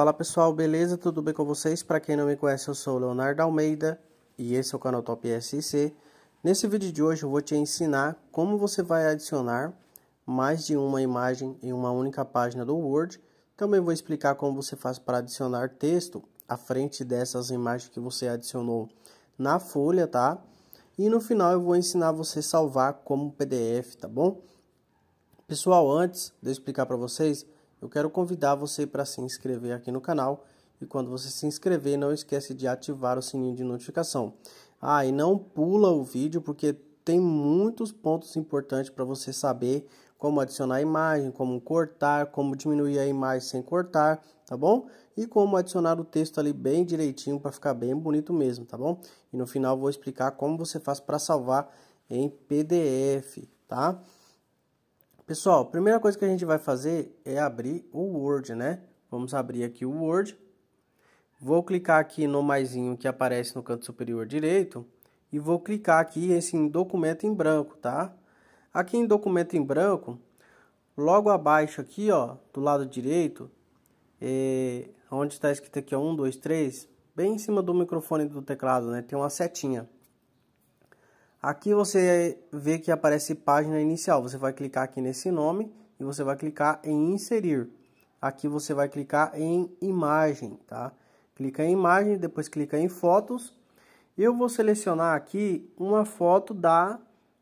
Fala pessoal, beleza? Tudo bem com vocês? Para quem não me conhece, eu sou Leonardo Almeida e esse é o canal Top SC. Nesse vídeo de hoje eu vou te ensinar como você vai adicionar mais de uma imagem em uma única página do Word. Também vou explicar como você faz para adicionar texto à frente dessas imagens que você adicionou na folha, tá? E no final eu vou ensinar você salvar como PDF, tá bom? Pessoal, antes de eu explicar para vocês, eu quero convidar você para se inscrever aqui no canal e quando você se inscrever, não esquece de ativar o sininho de notificação. Ah, e não pula o vídeo porque tem muitos pontos importantes para você saber como adicionar a imagem, como cortar, como diminuir a imagem sem cortar, tá bom? E como adicionar o texto ali bem direitinho para ficar bem bonito mesmo, tá bom? E no final vou explicar como você faz para salvar em PDF, tá? Pessoal, primeira coisa que a gente vai fazer é abrir o Word, né? Vamos abrir aqui o Word. Vou clicar aqui no maisinho que aparece no canto superior direito e vou clicar aqui esse em documento em branco, tá? Aqui em documento em branco, logo abaixo aqui, ó, do lado direito, é, onde está escrito aqui, ó, 1, 2, 3, bem em cima do microfone do teclado, né? Tem uma setinha. Aqui você vê que aparece página inicial. Você vai clicar aqui nesse nome e você vai clicar em inserir. Aqui você vai clicar em imagem, tá? Clica em imagem, depois clica em fotos. Eu vou selecionar aqui uma foto da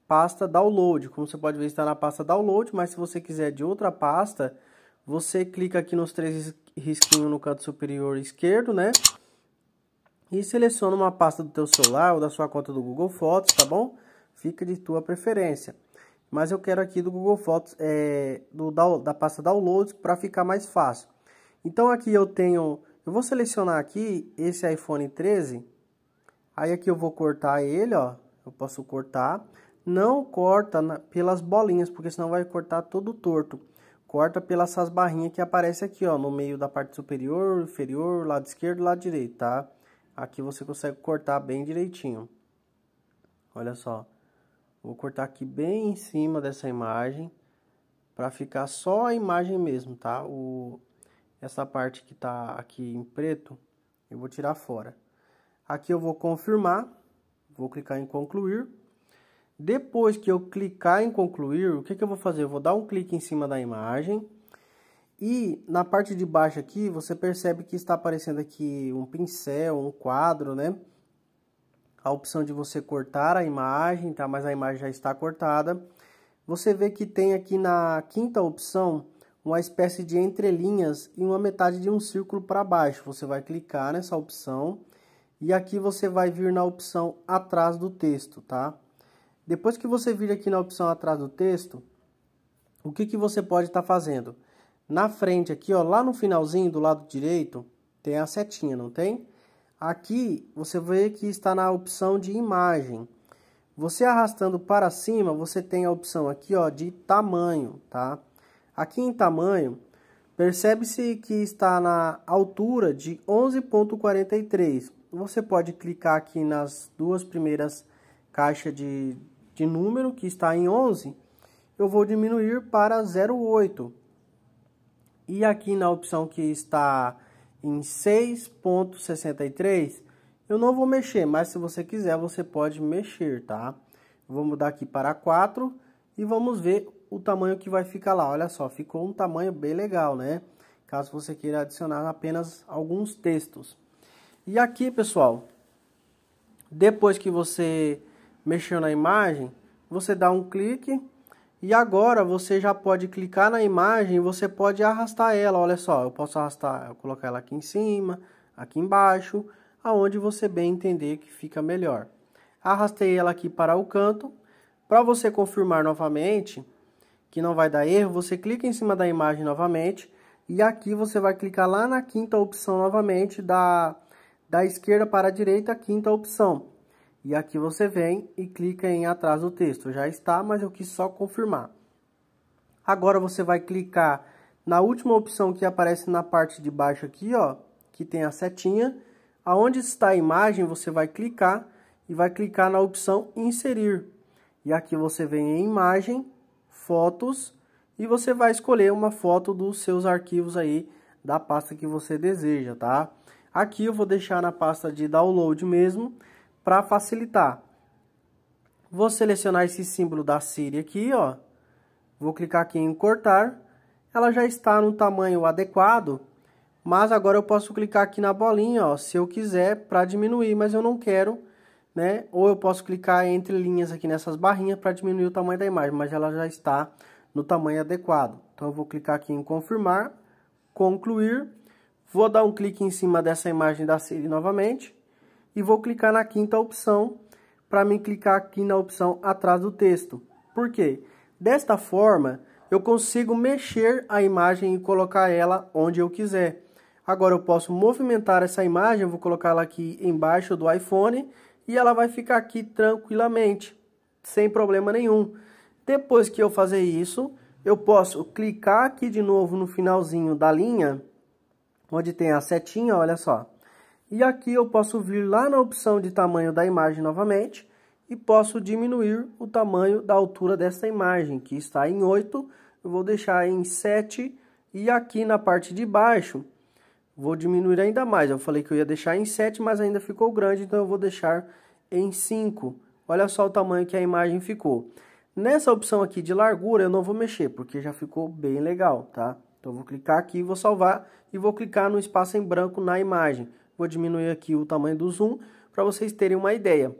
pasta download. Como você pode ver, está na pasta download, mas se você quiser de outra pasta, você clica aqui nos três risquinhos no canto superior esquerdo, né? E seleciona uma pasta do teu celular ou da sua conta do Google Fotos, tá bom? Fica de tua preferência. Mas eu quero aqui do Google Fotos, é, do, da, da pasta Downloads, para ficar mais fácil. Então aqui eu tenho, eu vou selecionar aqui esse iPhone 13. Aí aqui eu vou cortar ele, ó. Eu posso cortar. Não corta na, pelas bolinhas, porque senão vai cortar todo torto. Corta pelas barrinhas que aparece aqui, ó, no meio da parte superior, inferior, lado esquerdo, lado direito, tá? aqui você consegue cortar bem direitinho. Olha só. Vou cortar aqui bem em cima dessa imagem. Para ficar só a imagem mesmo, tá? O, essa parte que tá aqui em preto, eu vou tirar fora. Aqui eu vou confirmar. Vou clicar em concluir. Depois que eu clicar em concluir, o que, que eu vou fazer? Eu vou dar um clique em cima da imagem e na parte de baixo aqui, você percebe que está aparecendo aqui um pincel, um quadro, né? A opção de você cortar a imagem, tá? Mas a imagem já está cortada. Você vê que tem aqui na quinta opção uma espécie de entrelinhas e uma metade de um círculo para baixo. Você vai clicar nessa opção e aqui você vai vir na opção atrás do texto, tá? Depois que você vir aqui na opção atrás do texto, o que, que você pode estar tá fazendo? Na frente aqui, ó, lá no finalzinho do lado direito, tem a setinha, não tem? Aqui você vê que está na opção de imagem. Você arrastando para cima, você tem a opção aqui, ó, de tamanho, tá? Aqui em tamanho, percebe-se que está na altura de 11.43. Você pode clicar aqui nas duas primeiras caixas de, de número, que está em 11. Eu vou diminuir para 0,8. E aqui na opção que está em 6.63, eu não vou mexer, mas se você quiser, você pode mexer, tá? Vou mudar aqui para 4 e vamos ver o tamanho que vai ficar lá. Olha só, ficou um tamanho bem legal, né? Caso você queira adicionar apenas alguns textos. E aqui, pessoal, depois que você mexeu na imagem, você dá um clique e agora você já pode clicar na imagem você pode arrastar ela. Olha só, eu posso arrastar, eu colocar ela aqui em cima, aqui embaixo, aonde você bem entender que fica melhor. Arrastei ela aqui para o canto. Para você confirmar novamente que não vai dar erro, você clica em cima da imagem novamente. E aqui você vai clicar lá na quinta opção novamente, da, da esquerda para a direita, quinta opção. E aqui você vem e clica em atrás do texto. Já está, mas eu quis só confirmar. Agora você vai clicar na última opção que aparece na parte de baixo aqui, ó, que tem a setinha. Aonde está a imagem, você vai clicar e vai clicar na opção inserir. E aqui você vem em imagem, fotos e você vai escolher uma foto dos seus arquivos aí da pasta que você deseja, tá? Aqui eu vou deixar na pasta de download mesmo para facilitar. Vou selecionar esse símbolo da Siri aqui, ó. Vou clicar aqui em cortar. Ela já está no tamanho adequado, mas agora eu posso clicar aqui na bolinha, ó, se eu quiser, para diminuir, mas eu não quero, né? Ou eu posso clicar entre linhas aqui nessas barrinhas para diminuir o tamanho da imagem, mas ela já está no tamanho adequado. Então eu vou clicar aqui em confirmar, concluir. Vou dar um clique em cima dessa imagem da Siri novamente e vou clicar na quinta opção para me clicar aqui na opção atrás do texto. Por quê? Desta forma, eu consigo mexer a imagem e colocar ela onde eu quiser. Agora eu posso movimentar essa imagem, vou colocar ela aqui embaixo do iPhone e ela vai ficar aqui tranquilamente, sem problema nenhum. Depois que eu fazer isso, eu posso clicar aqui de novo no finalzinho da linha, onde tem a setinha, olha só. E aqui eu posso vir lá na opção de tamanho da imagem novamente e posso diminuir o tamanho da altura desta imagem, que está em 8, eu vou deixar em 7 e aqui na parte de baixo vou diminuir ainda mais. Eu falei que eu ia deixar em 7, mas ainda ficou grande, então eu vou deixar em 5. Olha só o tamanho que a imagem ficou. Nessa opção aqui de largura eu não vou mexer, porque já ficou bem legal, tá? Então vou clicar aqui, vou salvar e vou clicar no espaço em branco na imagem. Vou diminuir aqui o tamanho do zoom para vocês terem uma ideia.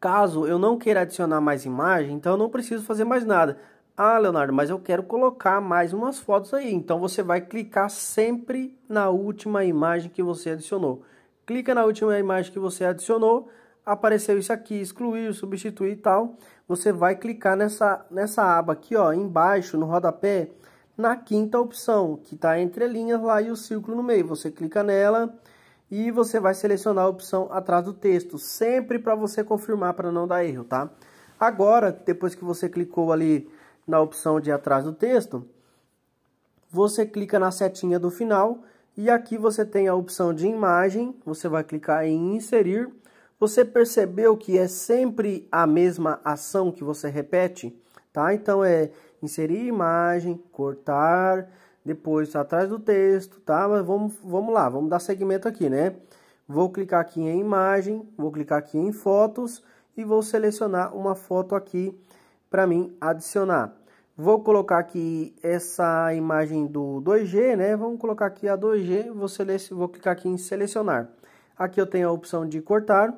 Caso eu não queira adicionar mais imagem, então eu não preciso fazer mais nada. Ah, Leonardo, mas eu quero colocar mais umas fotos aí. Então você vai clicar sempre na última imagem que você adicionou. Clica na última imagem que você adicionou, apareceu isso aqui, excluir, substituir e tal. Você vai clicar nessa, nessa aba aqui, ó, embaixo, no rodapé, na quinta opção, que está entre linhas lá e o círculo no meio. Você clica nela e você vai selecionar a opção atrás do texto, sempre para você confirmar para não dar erro, tá? Agora, depois que você clicou ali na opção de atrás do texto, você clica na setinha do final e aqui você tem a opção de imagem, você vai clicar em inserir. Você percebeu que é sempre a mesma ação que você repete, tá? Então é inserir imagem, cortar, depois tá atrás do texto, tá? Mas vamos, vamos lá, vamos dar segmento aqui, né? Vou clicar aqui em imagem, vou clicar aqui em fotos e vou selecionar uma foto aqui para mim adicionar. Vou colocar aqui essa imagem do 2G, né? Vamos colocar aqui a 2G, vou, selec vou clicar aqui em selecionar. Aqui eu tenho a opção de cortar,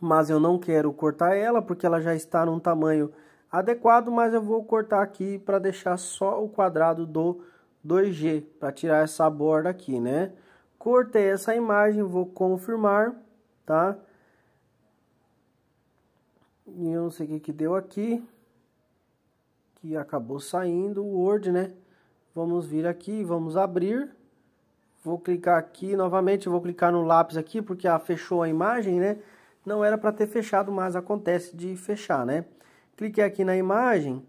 mas eu não quero cortar ela porque ela já está num tamanho adequado, mas eu vou cortar aqui para deixar só o quadrado do 2G, para tirar essa borda aqui, né? Cortei essa imagem, vou confirmar, tá? E eu não sei o que, que deu aqui, que acabou saindo o Word, né? Vamos vir aqui, vamos abrir. Vou clicar aqui novamente, vou clicar no lápis aqui, porque ah, fechou a imagem, né? Não era para ter fechado, mas acontece de fechar, né? Cliquei aqui na imagem,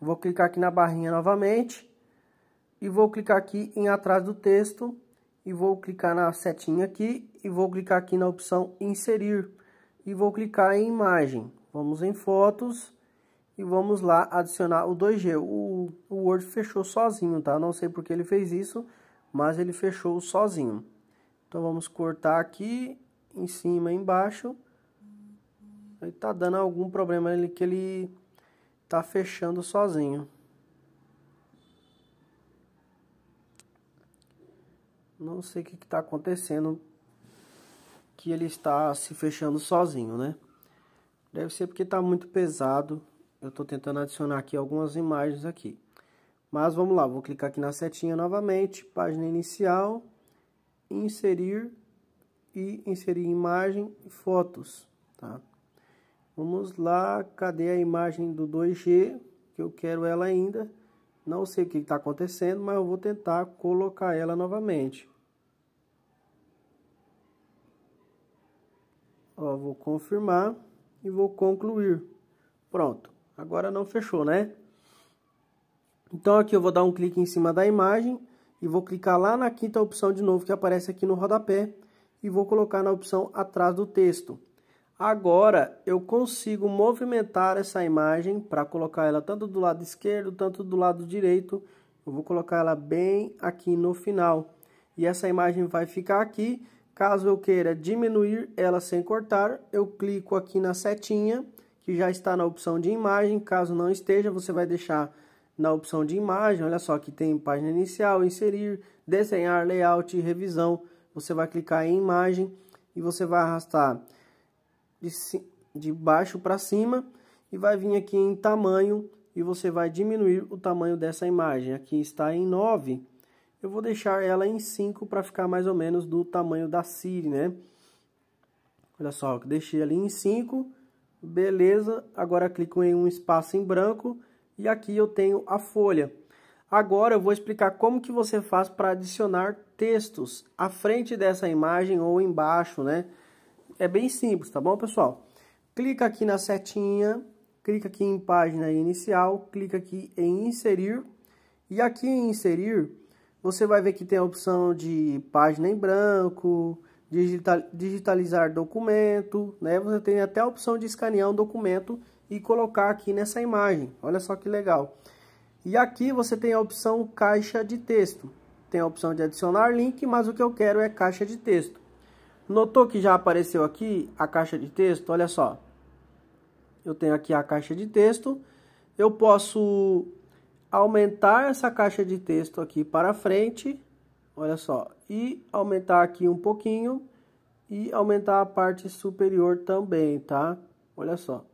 vou clicar aqui na barrinha novamente e vou clicar aqui em atrás do texto e vou clicar na setinha aqui e vou clicar aqui na opção inserir e vou clicar em imagem. Vamos em fotos e vamos lá adicionar o 2G. O, o Word fechou sozinho, tá? Não sei porque ele fez isso, mas ele fechou sozinho. Então vamos cortar aqui em cima e embaixo ele tá dando algum problema ele que ele tá fechando sozinho. Não sei o que está acontecendo que ele está se fechando sozinho, né? Deve ser porque está muito pesado. Eu estou tentando adicionar aqui algumas imagens aqui. Mas vamos lá, vou clicar aqui na setinha novamente, página inicial, inserir e inserir imagem e fotos, tá? Vamos lá, cadê a imagem do 2G? Que eu quero ela ainda. Não sei o que está acontecendo, mas eu vou tentar colocar ela novamente. Ó, vou confirmar e vou concluir. Pronto, agora não fechou, né? Então aqui eu vou dar um clique em cima da imagem e vou clicar lá na quinta opção de novo que aparece aqui no rodapé e vou colocar na opção atrás do texto. Agora eu consigo movimentar essa imagem para colocar ela tanto do lado esquerdo, tanto do lado direito. Eu vou colocar ela bem aqui no final. E essa imagem vai ficar aqui. Caso eu queira diminuir ela sem cortar, eu clico aqui na setinha, que já está na opção de imagem. Caso não esteja, você vai deixar na opção de imagem. Olha só, que tem página inicial, inserir, desenhar, layout revisão. Você vai clicar em imagem e você vai arrastar de, de baixo para cima e vai vir aqui em tamanho e você vai diminuir o tamanho dessa imagem. Aqui está em 9, eu vou deixar ela em 5 para ficar mais ou menos do tamanho da Siri, né? Olha só, deixei ali em 5, beleza. Agora clico em um espaço em branco e aqui eu tenho a folha. Agora eu vou explicar como que você faz para adicionar textos à frente dessa imagem ou embaixo, né? É bem simples, tá bom, pessoal? Clica aqui na setinha, clica aqui em página inicial, clica aqui em inserir. E aqui em inserir, você vai ver que tem a opção de página em branco, digitalizar documento, né? Você tem até a opção de escanear um documento e colocar aqui nessa imagem. Olha só que legal. E aqui você tem a opção caixa de texto. Tem a opção de adicionar link, mas o que eu quero é caixa de texto. Notou que já apareceu aqui a caixa de texto? Olha só. Eu tenho aqui a caixa de texto. Eu posso aumentar essa caixa de texto aqui para frente. Olha só. E aumentar aqui um pouquinho. E aumentar a parte superior também, tá? Olha só.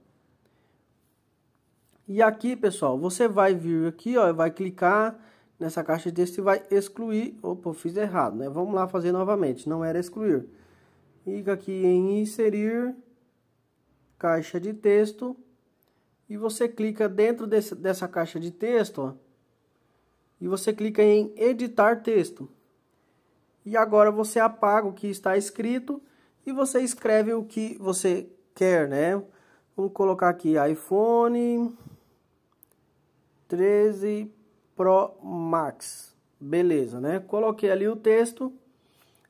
E aqui, pessoal, você vai vir aqui, ó, vai clicar nessa caixa de texto e vai excluir. Opa, eu fiz errado, né? Vamos lá fazer novamente. Não era excluir clica aqui em inserir, caixa de texto, e você clica dentro desse, dessa caixa de texto, ó, e você clica em editar texto. E agora você apaga o que está escrito e você escreve o que você quer, né? Vamos colocar aqui iPhone 13 Pro Max. Beleza, né? Coloquei ali o texto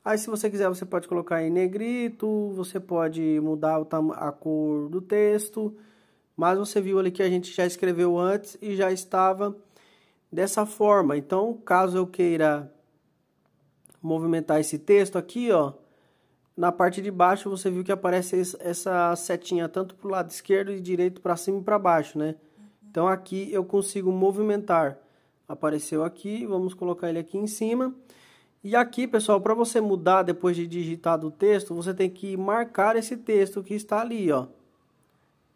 Aí, se você quiser, você pode colocar em negrito, você pode mudar a cor do texto. Mas você viu ali que a gente já escreveu antes e já estava dessa forma. Então, caso eu queira movimentar esse texto aqui, ó, na parte de baixo você viu que aparece essa setinha tanto para o lado esquerdo e direito, para cima e para baixo, né? Então, aqui eu consigo movimentar. Apareceu aqui, vamos colocar ele aqui em cima. E aqui, pessoal, para você mudar depois de digitado o texto, você tem que marcar esse texto que está ali, ó.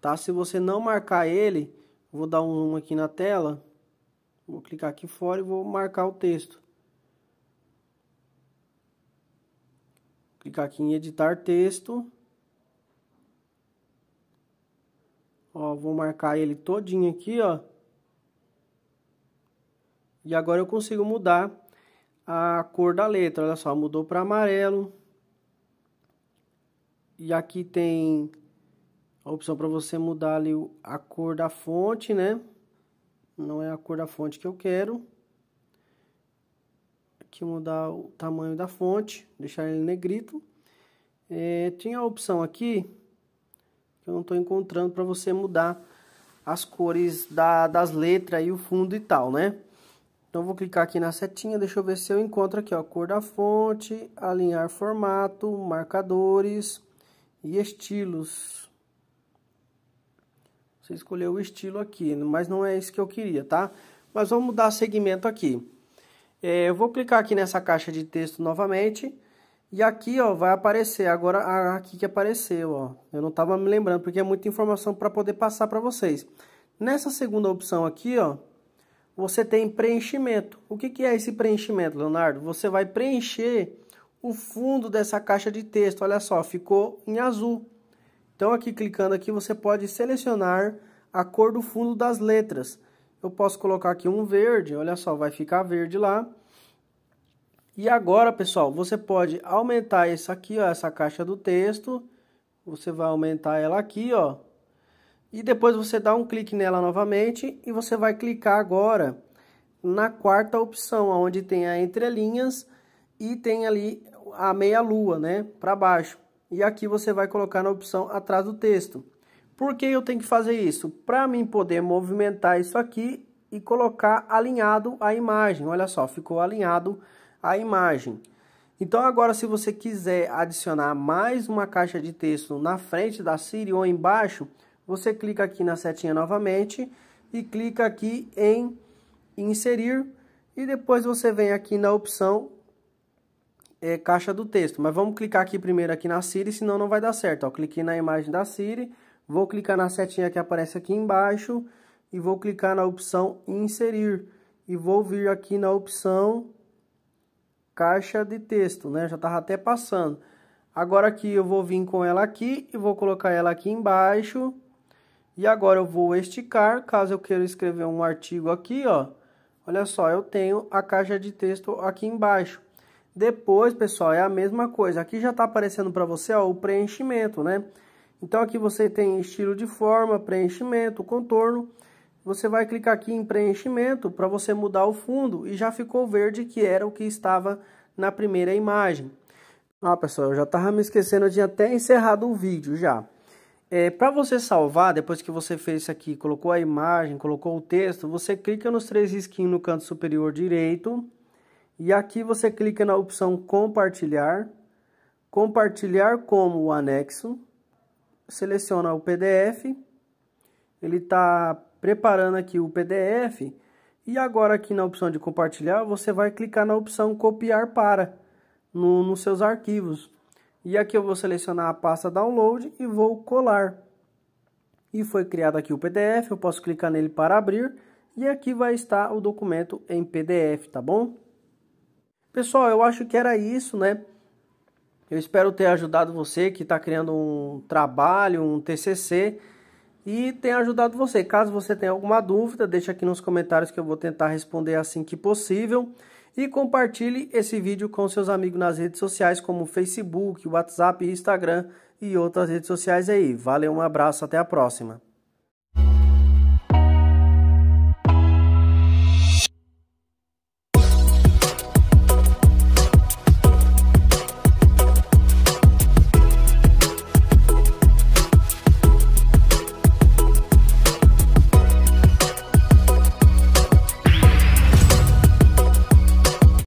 Tá? Se você não marcar ele, vou dar um zoom aqui na tela, vou clicar aqui fora e vou marcar o texto. Clicar aqui em editar texto. Ó, vou marcar ele todinho aqui, ó. E agora eu consigo mudar a cor da letra. Olha só, mudou para amarelo. E aqui tem a opção para você mudar ali a cor da fonte, né? Não é a cor da fonte que eu quero. Aqui mudar o tamanho da fonte, deixar ele negrito. É, tinha a opção aqui, que eu não estou encontrando, para você mudar as cores da, das letras e o fundo e tal, né? Então vou clicar aqui na setinha, deixa eu ver se eu encontro aqui, ó, cor da fonte, alinhar formato, marcadores e estilos. Você escolheu o estilo aqui, mas não é isso que eu queria, tá? Mas vamos mudar segmento aqui. É, eu vou clicar aqui nessa caixa de texto novamente. E aqui, ó, vai aparecer agora aqui que apareceu, ó. Eu não estava me lembrando, porque é muita informação para poder passar para vocês. Nessa segunda opção aqui, ó, você tem preenchimento. O que, que é esse preenchimento, Leonardo? Você vai preencher o fundo dessa caixa de texto. Olha só, ficou em azul. Então, aqui clicando aqui, você pode selecionar a cor do fundo das letras. Eu posso colocar aqui um verde, olha só, vai ficar verde lá. E agora, pessoal, você pode aumentar isso aqui, ó, essa caixa do texto. Você vai aumentar ela aqui, ó, e depois você dá um clique nela novamente e você vai clicar agora na quarta opção, onde tem a entrelinhas e tem ali a meia lua, né, para baixo. E aqui você vai colocar na opção atrás do texto. Por que eu tenho que fazer isso? Para mim poder movimentar isso aqui e colocar alinhado a imagem. Olha só, ficou alinhado a imagem. Então agora se você quiser adicionar mais uma caixa de texto na frente da Siri ou embaixo, você clica aqui na setinha novamente e clica aqui em inserir e depois você vem aqui na opção é, caixa do texto. Mas vamos clicar aqui primeiro aqui na Siri, senão não vai dar certo. Ó, cliquei na imagem da Siri, vou clicar na setinha que aparece aqui embaixo e vou clicar na opção inserir e vou vir aqui na opção caixa de texto, né? Já tava até passando. Agora aqui eu vou vir com ela aqui e vou colocar ela aqui embaixo e agora eu vou esticar, caso eu queira escrever um artigo aqui, ó. Olha só, eu tenho a caixa de texto aqui embaixo. Depois, pessoal, é a mesma coisa. Aqui já está aparecendo para você ó, o preenchimento, né? Então aqui você tem estilo de forma, preenchimento, contorno. Você vai clicar aqui em preenchimento para você mudar o fundo e já ficou verde que era o que estava na primeira imagem. Ah, pessoal, eu já estava me esquecendo, eu tinha até encerrado o vídeo já. É, para você salvar, depois que você fez isso aqui, colocou a imagem, colocou o texto, você clica nos três risquinhos no canto superior direito e aqui você clica na opção compartilhar, compartilhar como o anexo, seleciona o PDF, ele está preparando aqui o PDF e agora aqui na opção de compartilhar você vai clicar na opção copiar para no, nos seus arquivos. E aqui eu vou selecionar a pasta download e vou colar. E foi criado aqui o PDF, eu posso clicar nele para abrir. E aqui vai estar o documento em PDF, tá bom? Pessoal, eu acho que era isso, né? Eu espero ter ajudado você que está criando um trabalho, um TCC e tenha ajudado você. Caso você tenha alguma dúvida, deixa aqui nos comentários que eu vou tentar responder assim que possível e compartilhe esse vídeo com seus amigos nas redes sociais como Facebook, WhatsApp, Instagram e outras redes sociais aí. Valeu, um abraço, até a próxima.